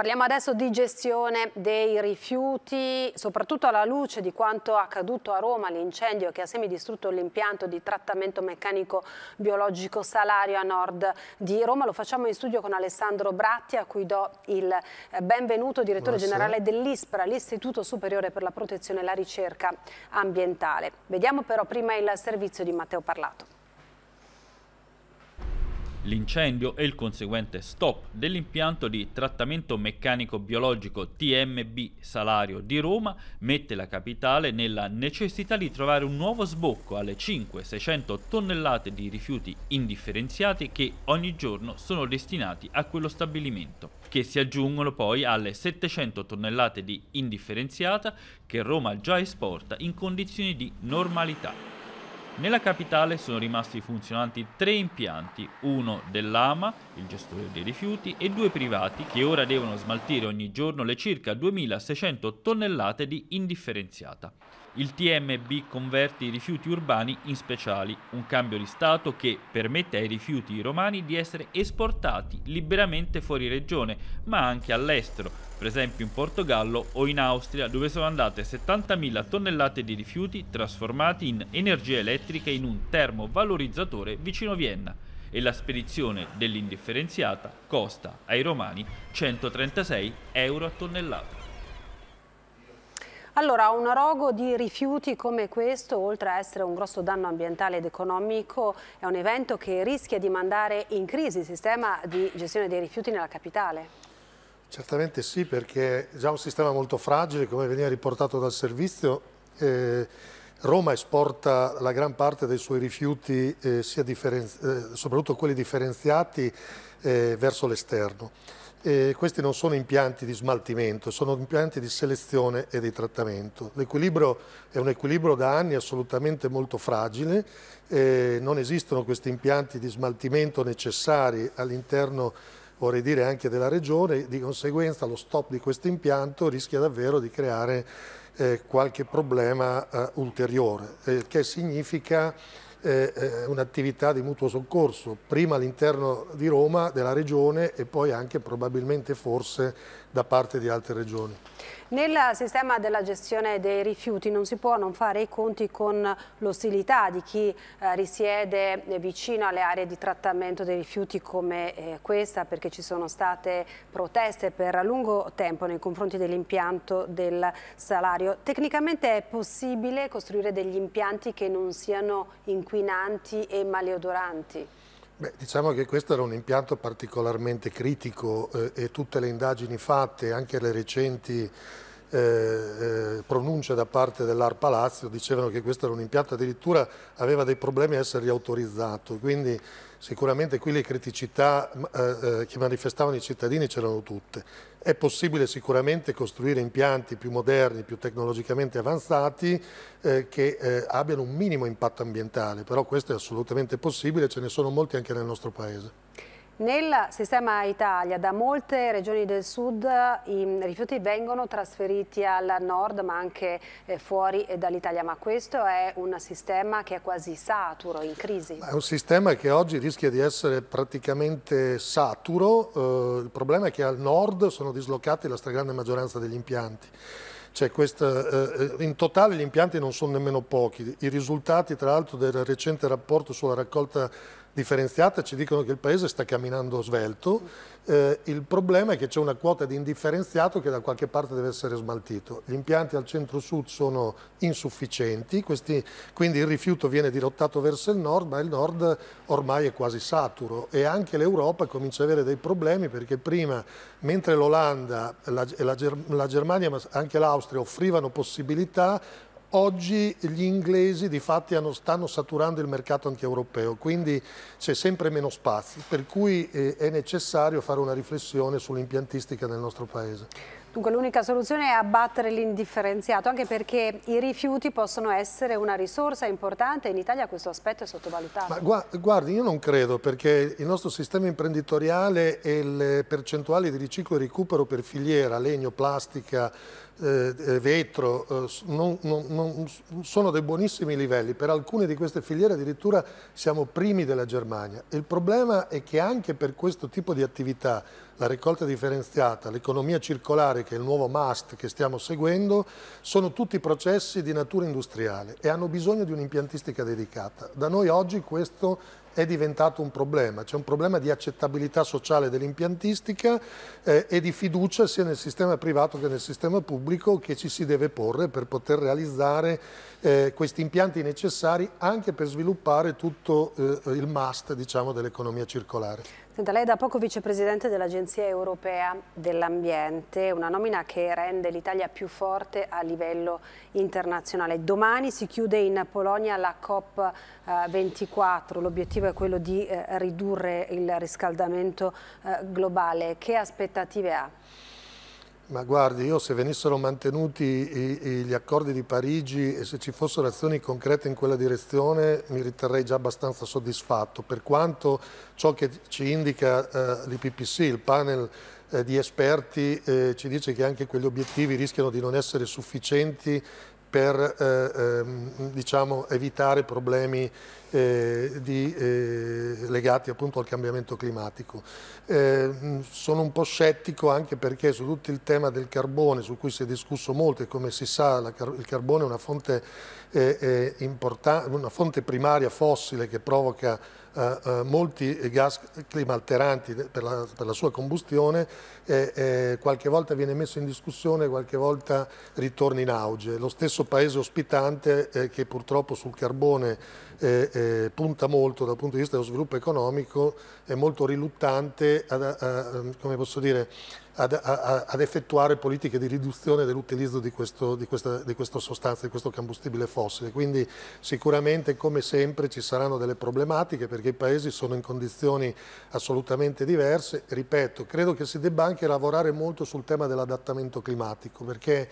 Parliamo adesso di gestione dei rifiuti, soprattutto alla luce di quanto accaduto a Roma, l'incendio che ha semidistrutto l'impianto di trattamento meccanico biologico Salario a nord di Roma. Lo facciamo in studio con Alessandro Bratti, a cui do il eh, benvenuto, direttore Buonasera. generale dell'ISPRA, l'Istituto Superiore per la Protezione e la Ricerca Ambientale. Vediamo però prima il servizio di Matteo Parlato. L'incendio e il conseguente stop dell'impianto di trattamento meccanico biologico TMB Salario di Roma mette la capitale nella necessità di trovare un nuovo sbocco alle 5-600 tonnellate di rifiuti indifferenziati che ogni giorno sono destinati a quello stabilimento, che si aggiungono poi alle 700 tonnellate di indifferenziata che Roma già esporta in condizioni di normalità. Nella capitale sono rimasti funzionanti tre impianti, uno dell'AMA, il gestore dei rifiuti, e due privati che ora devono smaltire ogni giorno le circa 2600 tonnellate di indifferenziata. Il TMB converte i rifiuti urbani in speciali, un cambio di Stato che permette ai rifiuti romani di essere esportati liberamente fuori regione, ma anche all'estero, per esempio in Portogallo o in Austria, dove sono andate 70.000 tonnellate di rifiuti trasformati in energia elettrica in un termovalorizzatore vicino Vienna e la spedizione dell'indifferenziata costa ai romani 136 euro a tonnellata. Allora, un rogo di rifiuti come questo, oltre a essere un grosso danno ambientale ed economico, è un evento che rischia di mandare in crisi il sistema di gestione dei rifiuti nella capitale? Certamente sì, perché è già un sistema molto fragile, come veniva riportato dal servizio, eh, Roma esporta la gran parte dei suoi rifiuti, eh, eh, soprattutto quelli differenziati, eh, verso l'esterno eh, questi non sono impianti di smaltimento, sono impianti di selezione e di trattamento. L'equilibrio è un equilibrio da anni assolutamente molto fragile, eh, non esistono questi impianti di smaltimento necessari all'interno vorrei dire anche della regione, di conseguenza lo stop di questo impianto rischia davvero di creare eh, qualche problema eh, ulteriore, il eh, che significa eh, un'attività di mutuo soccorso, prima all'interno di Roma, della regione e poi anche probabilmente forse da parte di altre regioni. Nel sistema della gestione dei rifiuti non si può non fare i conti con l'ostilità di chi eh, risiede eh, vicino alle aree di trattamento dei rifiuti come eh, questa perché ci sono state proteste per lungo tempo nei confronti dell'impianto del salario. Tecnicamente è possibile costruire degli impianti che non siano inquinanti e maleodoranti? Beh, diciamo che questo era un impianto particolarmente critico eh, e tutte le indagini fatte, anche le recenti eh, eh, pronunce da parte dell'AR Palazzo dicevano che questo era un impianto addirittura aveva dei problemi a essere riautorizzato, quindi Sicuramente qui le criticità eh, eh, che manifestavano i cittadini c'erano tutte. È possibile sicuramente costruire impianti più moderni, più tecnologicamente avanzati, eh, che eh, abbiano un minimo impatto ambientale, però questo è assolutamente possibile, ce ne sono molti anche nel nostro Paese. Nel sistema Italia da molte regioni del sud i rifiuti vengono trasferiti al nord ma anche eh, fuori dall'Italia, ma questo è un sistema che è quasi saturo, in crisi. È un sistema che oggi rischia di essere praticamente saturo, eh, il problema è che al nord sono dislocati la stragrande maggioranza degli impianti. Questa, eh, in totale gli impianti non sono nemmeno pochi, i risultati tra l'altro del recente rapporto sulla raccolta differenziata ci dicono che il Paese sta camminando svelto, eh, il problema è che c'è una quota di indifferenziato che da qualche parte deve essere smaltito. Gli impianti al centro-sud sono insufficienti, questi, quindi il rifiuto viene dirottato verso il nord, ma il nord ormai è quasi saturo e anche l'Europa comincia ad avere dei problemi perché prima, mentre l'Olanda la, la, la Germania ma anche l'Austria offrivano possibilità, Oggi gli inglesi di fatti hanno, stanno saturando il mercato antieuropeo, quindi c'è sempre meno spazio, per cui eh, è necessario fare una riflessione sull'impiantistica nel nostro paese. Dunque l'unica soluzione è abbattere l'indifferenziato, anche perché i rifiuti possono essere una risorsa importante e in Italia questo aspetto è sottovalutato. Ma guardi, io non credo perché il nostro sistema imprenditoriale e le percentuali di riciclo e recupero per filiera, legno, plastica, eh, eh vetro, eh, non, non, non sono dei buonissimi livelli. Per alcune di queste filiere addirittura siamo primi della Germania. Il problema è che anche per questo tipo di attività la raccolta differenziata, l'economia circolare che è il nuovo must che stiamo seguendo, sono tutti processi di natura industriale e hanno bisogno di un'impiantistica dedicata. Da noi oggi questo è diventato un problema, c'è un problema di accettabilità sociale dell'impiantistica eh, e di fiducia sia nel sistema privato che nel sistema pubblico che ci si deve porre per poter realizzare eh, questi impianti necessari anche per sviluppare tutto eh, il must diciamo, dell'economia circolare. Senta, lei è da poco vicepresidente dell'Agenzia Europea dell'Ambiente, una nomina che rende l'Italia più forte a livello internazionale. Domani si chiude in Polonia la COP24, eh, l'obiettivo è quello di eh, ridurre il riscaldamento eh, globale. Che aspettative ha? Ma guardi, io se venissero mantenuti i, i, gli accordi di Parigi e se ci fossero azioni concrete in quella direzione mi riterrei già abbastanza soddisfatto, per quanto ciò che ci indica eh, l'IPPC, il panel eh, di esperti, eh, ci dice che anche quegli obiettivi rischiano di non essere sufficienti per eh, ehm, diciamo, evitare problemi eh, di, eh, legati appunto al cambiamento climatico. Eh, sono un po' scettico anche perché su tutto il tema del carbone, su cui si è discusso molto e come si sa car il carbone è una fonte eh, una fonte primaria fossile che provoca eh, eh molti gas climalteranti per la, per la sua combustione, qualche volta viene messo in discussione, qualche volta ritorna in auge. Lo stesso paese ospitante eh, che purtroppo sul carbone eh, eh, punta molto dal punto di vista dello sviluppo economico, è molto riluttante ad, a, a, dire, ad, a, ad effettuare politiche di riduzione dell'utilizzo di, di, di, questa sostanza, di questo combustibile fossile. Quindi sicuramente come sempre ci saranno delle problematiche perché i paesi sono in condizioni assolutamente diverse. Ripeto, credo che si debba anche lavorare molto sul tema dell'adattamento climatico perché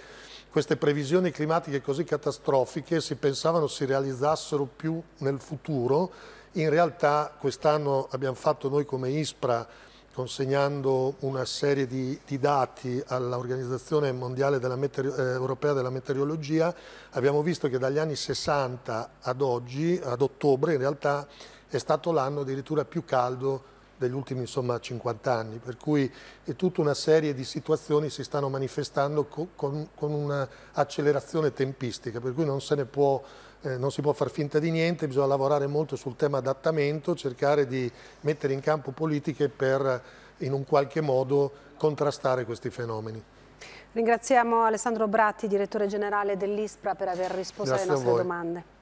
queste previsioni climatiche così catastrofiche si pensavano si realizzassero più nel futuro. In realtà quest'anno abbiamo fatto noi come ISPRA consegnando una serie di, di dati all'Organizzazione Mondiale della eh, Europea della Meteorologia, abbiamo visto che dagli anni 60 ad oggi, ad ottobre in realtà, è stato l'anno addirittura più caldo degli ultimi insomma, 50 anni, per cui è tutta una serie di situazioni si stanno manifestando con, con, con un'accelerazione tempistica, per cui non, può, eh, non si può far finta di niente, bisogna lavorare molto sul tema adattamento, cercare di mettere in campo politiche per in un qualche modo contrastare questi fenomeni. Ringraziamo Alessandro Bratti, direttore generale dell'ISPRA, per aver risposto Grazie alle nostre domande.